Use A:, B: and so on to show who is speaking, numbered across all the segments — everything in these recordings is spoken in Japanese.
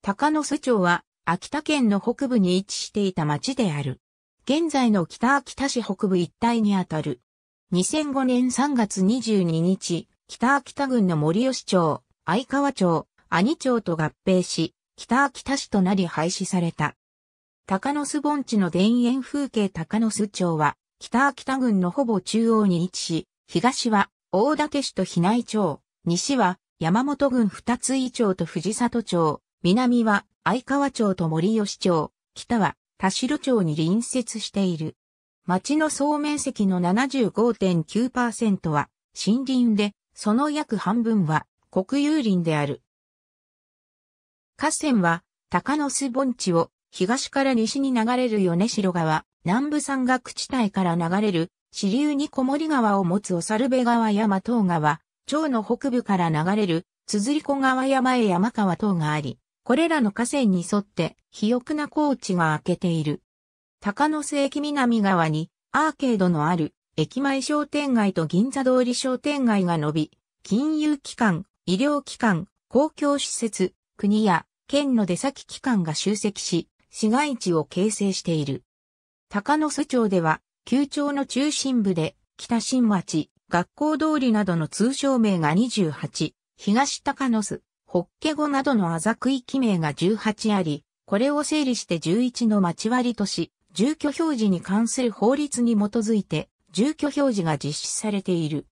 A: 高野須町は、秋田県の北部に位置していた町である。現在の北秋田市北部一帯にあたる。2005年3月22日、北秋田郡の森吉町、相川町、兄町と合併し、北秋田市となり廃止された。高野須盆地の田園風景高野須町は、北秋田郡のほぼ中央に位置し、東は大館市と比内町、西は山本郡二津井町と藤里町、南は相川町と森吉町、北は田代町に隣接している。町の総面積の75.9%は森林で、その約半分は国有林である。河川は、高野巣盆地を東から西に流れる米城川、南部山岳地帯から流れる支流に小森川を持つお猿部川山東川、町の北部から流れる綴り川山へ山川等があり、これらの河川に沿って、肥沃な高地が開けている。高野瀬駅南側に、アーケードのある、駅前商店街と銀座通り商店街が伸び、金融機関、医療機関、公共施設、国や県の出先機関が集積し、市街地を形成している。高野瀬町では、旧町の中心部で、北新町、学校通りなどの通称名が28、東高野瀬。ホッケ語などのあざくい記名が18あり、これを整理して11の町割とし、住居表示に関する法律に基づいて、住居表示が実施されている。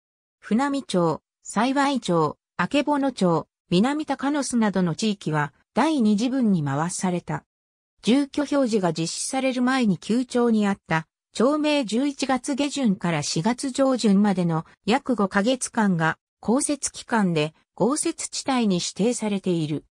A: 船見町、幸町、けぼの町、南高野市などの地域は、第二次分に回された。住居表示が実施される前に旧町にあった、町名11月下旬から4月上旬までの約5ヶ月間が降雪期間で豪雪地帯に指定されている。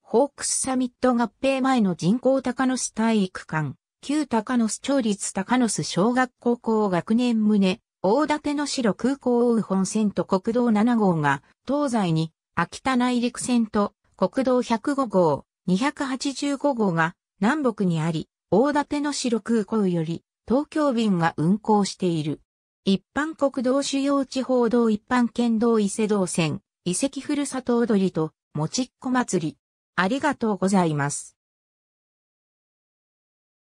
A: ホークスサミット合併前の人工高野市体育館、旧高野市町立高野市小学高校学年棟、大館の城空港大本線と国道7号が、東西に秋田内陸線と国道105号、285号が南北にあり、大館の城空港より東京便が運行している。一般国道主要地方道一般県道伊勢道線、遺跡ふるさと踊りと、もちっこ祭り。ありがとうございます。